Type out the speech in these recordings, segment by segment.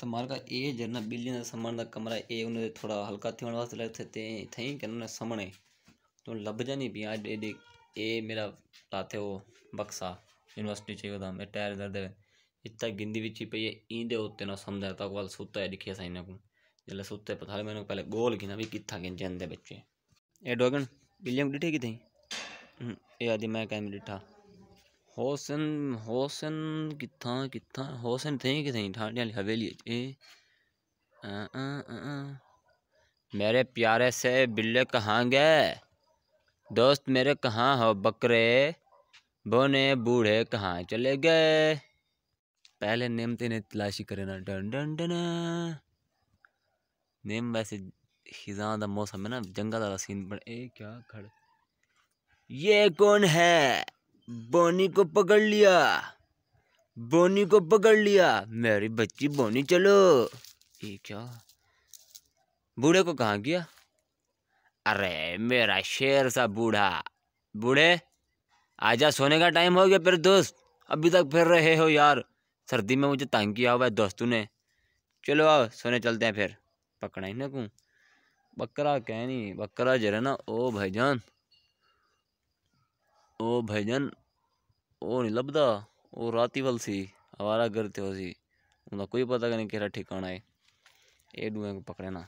તમારે કા એ જરના બિલ્ડિંગના का कमरा એ ઉને થોડા હલકા થवण वास्ते लगते थे थई के उन्हें समणे तो लब नहीं भी आज एडी ए मेरा लाते हो बक्सा यूनिवर्सिटी चाहिए था मैं टायर दर्द इतना गिंदी बिची पे ये ईंदे होते ना समझा था वाल सुता है दिखिया साइन को जल्द सुते पता मैंने पहले गोल गिना भी कितना गिन जाते बच्चे ए डॉगन विलियम डिठे की थी ए आदि मैं कैम डिठा होसन होसन कित्थां कित्थां होसन थे कि थे ठाणे वाली हवेली ए मेरे प्यारे से बिल्ले कहाँ गए दोस्त मेरे कहाँ हो बकरे बोने बूढ़े कहाँ चले गए पहले नेम तेने तलाशी करे ना डन डन डन नेम वैसे खिजा का मौसम है ना जंगल वाला सीन बड़ा ए क्या खड़ ये कौन है बोनी को पकड़ लिया बोनी को पकड़ लिया मेरी बच्ची बोनी चलो ये क्या बूढ़े को कहाँ गया अरे मेरा शेर सा बूढ़ा बूढ़े आजा सोने का टाइम हो गया फिर दोस्त अभी तक फिर रहे हो यार सर्दी में मुझे तंग किया हुआ है दोस्तों ने चलो आओ सोने चलते हैं फिर पकड़ा ही ना कू बकरा कह नहीं बकरा जरा ना ओ भाईजान ओ भाईजान ओह् नहीं लभदा वो रात ओह् राती आवारा घर करदे सी उनका कोई पता नहीं कि ठिकाना है ये डूए को पकड़े ना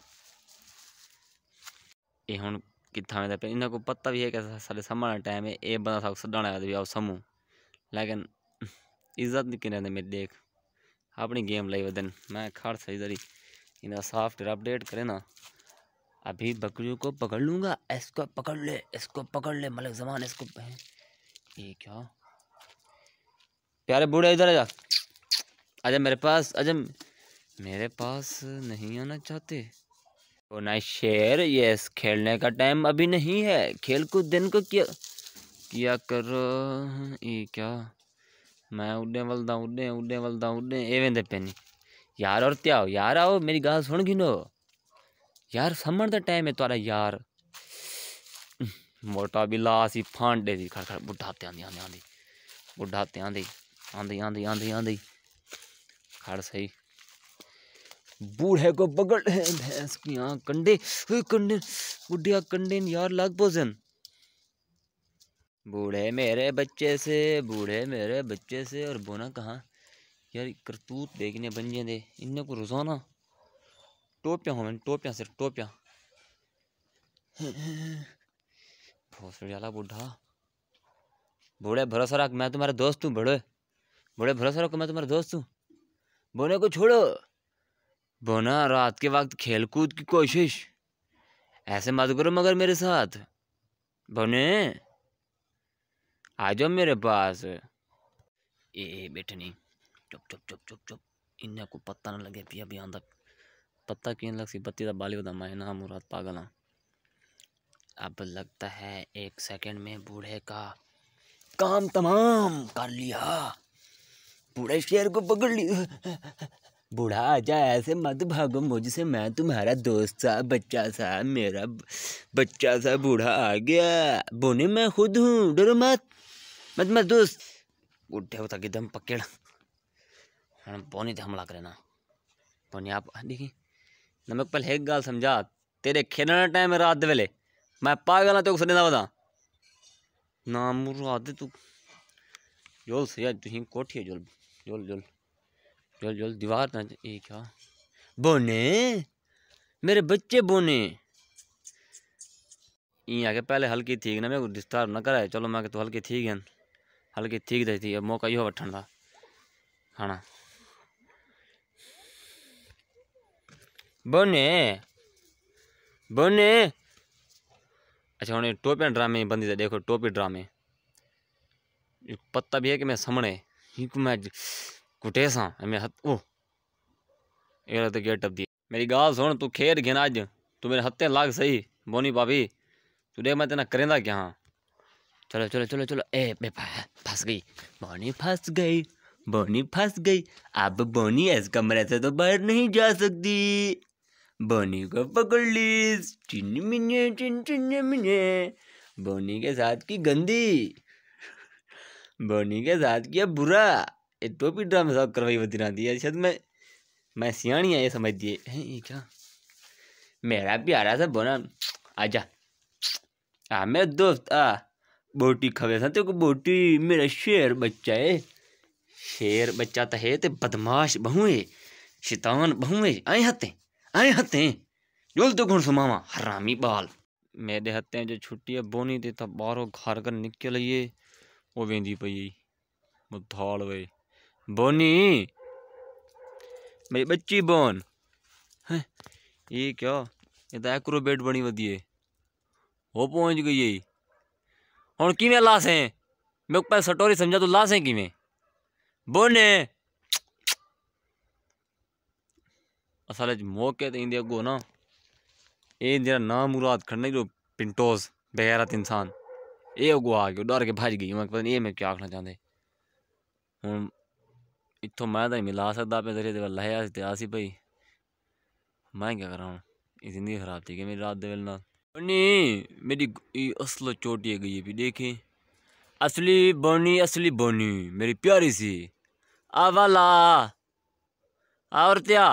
ये हुन कित्था में इन्हें को पता भी है कि साढ़े सामने टाइम है ये बंदा सबको सदाने आया भी आओ समूह लेकिन इज्जत नहीं किन करने मेरी देख अपनी गेम लाई वदन मैं खाड़ सही जरी ही इनका सॉफ्टवेयर अपडेट करे ना अभी बकरियों को पकड़ लूँगा इसको पकड़ ले इसको पकड़ ले मलिक जमान इसको ये क्या प्यारे बूढ़े इधर आजा आजा मेरे पास आजा मेरे पास नहीं आना चाहते ओ नाइस शेर यस खेलने का टाइम अभी नहीं है खेल को दिन को किया किया करो ये क्या मैं उड़ने वलदा उड्डे उड्डे वलदा उड्डे एवें दे पेनी यार और त्याओ यार आओ मेरी गाल सुन गिनो यार समण का टाइम है तुरा यार मोटा बिलास सी फांडे दी खड़ खड़ बुढ़ा त्यान दी बुढ़ा बुढ़ाते दी आंधी आंधी आंधी आंधी खड़ सही बूढ़े को बगड़ है भैंस की हाँ कंडे कंडे बुढ़िया कंडे यार लाग भोजन बूढ़े मेरे बच्चे से बूढ़े मेरे बच्चे से और बोना कहाँ यार करतूत देखने बन जाते इन्हें को रोजाना टोपिया हो मैंने टोपिया सिर्फ टोपिया भोसड़ी वाला बूढ़ा बूढ़े भरोसा रख मैं तुम्हारा दोस्त हूँ बड़े बड़े भरोसा रखो मैं तुम्हारा दोस्त हूँ बोने को छोड़ो बोना रात के वक्त खेलकूद की कोशिश ऐसे मत करो मगर मेरे साथ बोने आ जाओ मेरे पास ए ए नहीं चुप चुप चुप चुप चुप इन्हें को पत्ता ना लगे पिया भी आंदा पत्ता क्यों लग सी बत्ती बाली बता मैं ना मुराद पागल हाँ अब लगता है एक सेकंड में बूढ़े का काम तमाम कर लिया पूरा शेर को पकड़ लियो बूढ़ा आजा ऐसे मत भागो मुझसे मैं तुम्हारा दोस्त सा बच्चा सा मेरा बच्चा सा बूढ़ा आ गया बोने मैं खुद हूँ डरो मत मत मत दोस्त उठे होता कि दम पकेड़ हम हाँ, बोनी तो हमला करे ना बोनी आप हाँ, देखी नमक पहले एक गाल समझा तेरे खेलने टाइम है रात वेले मैं पागल हाँ तो को सदा बता ना मुराद तू जोल से यार तुम कोठी है जोल जोल जोल जोल जोल दीवार ये क्या बोने मेरे बच्चे बोने ये पहले हल्की थी ना को डिस्टर्ब ना कराए चलो मैं तो हल्की थी है हल्की थी थी अब मौका यो वठन का खाना बोने बोने अच्छा उन्हें टोपी ड्रामे बंदी देखो टोपी ड्रामे पत्ता भी है कि मैं सामने मैं कुटेसा मैं हथ ओ ये तो गेट टप दी मेरी गाल सुन तू खेर गिना अज तू मेरे हथे लाग सही बोनी भाभी तू देख मैं तेना करेंदा क्या हाँ चलो चलो चलो चलो ए बे फंस गई बोनी फंस गई बोनी फंस गई अब बोनी इस कमरे से तो बाहर नहीं जा सकती बोनी को पकड़ ली चिन्ह मिन्ने चिन चिन्ह मिन्ने बोनी के साथ की गंदी बनी के साथ किया बुरा ये टोपी ड्रा में साहब करवाई बदी ना दिया शायद मैं मैं सियाणी है ये समझ दिए है ये क्या मेरा प्यारा सा बोना आजा आ मेरा दोस्त आ बोटी खवे सा तेरे बोटी मेरा शेर बच्चा है शेर बच्चा तो है तो बदमाश बहु है शैतान बहु है आए हते आए हते जोल तो गुण सुमावा हरामी बाल मेरे हते जो छुट्टी है बोनी दे तब तो बारो घर कर निकल आइए वो वेंदी पई मुथाल वे बोनी मेरी बच्ची बोन ये क्या ये तो एक्रोबेट बनी वदिए वो पहुंच गई है हूँ किमें लास है मैं पहले सटोरी समझा तो लास है किमें बोने असल मौके तो इंदे अगो ना ये जरा नाम मुराद खड़ना जो पिंटोस बगैरत इंसान ਇਹ ਅਗੋ ਆ ਗਿਆ ਡਰ ਕੇ ਭੱਜ ਗਈ ਮੈਂ ਪਤਾ ਨਹੀਂ ਇਹ ਮੈਂ ਕੀ ਆਖਣਾ ਚਾਹੁੰਦੇ ਹੁਣ ਇੱਥੋਂ ਮੈਂ ਤਾਂ ਮਿਲਾ ਸਕਦਾ ਆਪਣੇ ਦਰੇ ਦੇ ਵੱਲ ਹੈ ਤੇ ਆ ਸੀ ਭਾਈ ਮੈਂ ਕੀ ਕਰਾਂ ਹੁਣ ਇਹ ਜ਼ਿੰਦਗੀ ਖਰਾਬ ਥੀ ਗਈ ਮੇਰੀ ਰਾਤ ਦੇ ਵੇਲ ਨਾਲ बनी मेरी असल चोटी है गई भी देखें असली बोनी असली बोनी मेरी प्यारी सी आवाला और क्या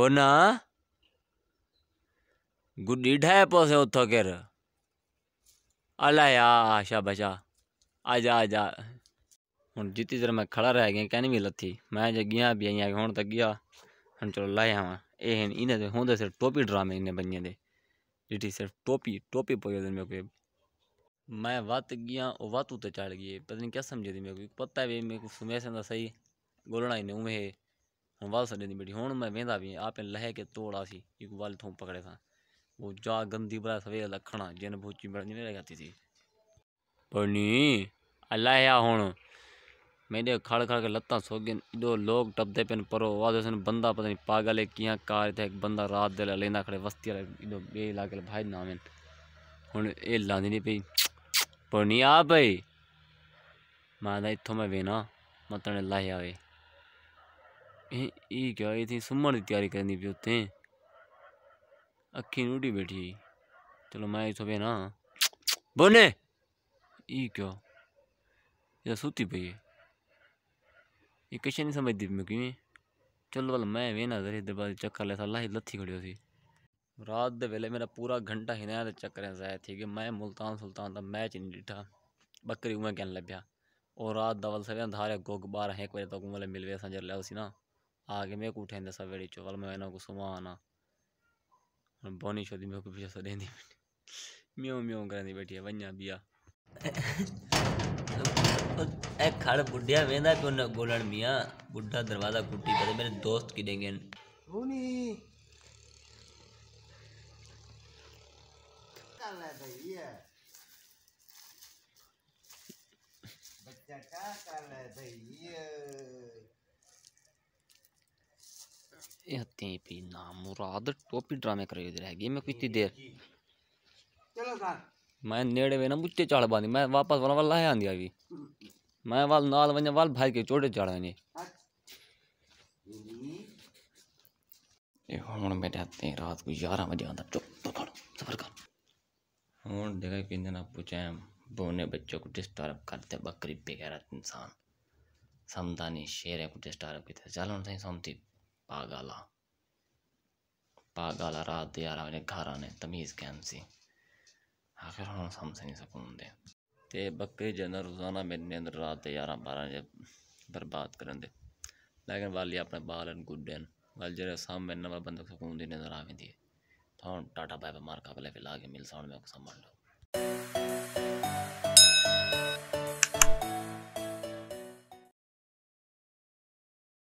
बोना गुड्डी ढाए पोसे उतो केर आला या आशा बचा आ जा हूँ जितनी देर मैं खड़ा रह गया कहने भी लत्थी मैं जो गया भी आई हूँ तक गया हम चलो लाए हाँ ये इन्हें तो होंगे सिर्फ टोपी ड्रामे इन्हें बनिया दे जिठी सिर्फ टोपी टोपी पोई दिन मेरे को मैं वत गया और वत उतर चढ़ गए पता नहीं क्या समझे थी मेरे को पता है मेरे को सुमे से सही गोलना इन्हें नहीं हम वाल सड़े दी बेटी हूँ मैं वेंदा भी आपने लहे के तोड़ा सी एक वल थों पकड़े था वो जा गंदी बड़ा सवेर लखना जिन भूची बड़ी नहीं लगाती थी पर नहीं अल्लाह या हूँ मेरे खड़ खड़ के लत्त सो गए जो लोग टपते पेन परो वाद बंदा पता नहीं पागल है क्या कार थे बंदा रात दे लेना खड़े वस्ती वाले इदो बे इलाके भाई नाम हूँ ये लादी नहीं पर नहीं आ पई मैं इतों में वेना मत लाया वे क्या थी सुमन की तैयारी करनी पी उतें अखी नूटी बैठी चलो मैं थोबे ना बोने ई क्यों ये सूती पई है ये किश नहीं समझती मैं क्यों चलो भल मैं वे ना इधर बाद चक्कर ले सला ही लत्थी खड़ी उसी रात दे वेले मेरा पूरा घंटा हिनाया तो चक्कर जाया थी कि मैं मुल्तान सुल्तान का मैच नहीं डिठा बकरी उमें कहने लभ्या और रात दवल सवे धारे गोग बारह एक बजे तक मिले उमले मिलवे संजर ले उसी ना आगे मैं उठे सवेरे चो वल मैं ना कुछ सुमा आना बोनी छोदी मेरे को पीछे सड़े देंदी म्यों म्यों करंदी बैठी है वन्या बिया ए खड़ बुढ़िया वेंदा को न गोलण मिया बुढ़ा दरवाजा कुटी पर मेरे दोस्त की देंगे बोनी काला क्या बच्चा का काला भैया देखते हैं भी ना टोपी ड्रामे कर रही रह गई मैं कितनी देर चलो सर मैं नेड़े वे ना मुझे चाल बांधी मैं वापस वाला वाला आंदी अभी हम्म। मैं वाल नाल वने वाल भाई के चोटे चाड़ वने ये हम मेरे आते हैं रात को ग्यारह बजे आता चुप तो थोड़ा सफर कर हम देखा कि दिन आप पूछे बोने बच्चों को डिस्टर्ब करते बकरी बेगैरत इंसान समदानी शेर है को डिस्टर्ब करते चलो नहीं समती पागला हाँ। पागल रात ञारां बजे घर आने तमीज़ कैम सी आखिर हम समझ नहीं सकून दे ते बकरी जन रोज़ाना मेरे अंदर रात दे ञारां बारह बजे बर्बाद कर दे लेकिन वाली अपने बाल न गुड्डे न वाल जेह्ड़े सामने नवा बंद सुकून दी नज़र आवेंदी ऐ तो हम टाटा बाय बाय मार ला फिलहाल मिल में सामान लो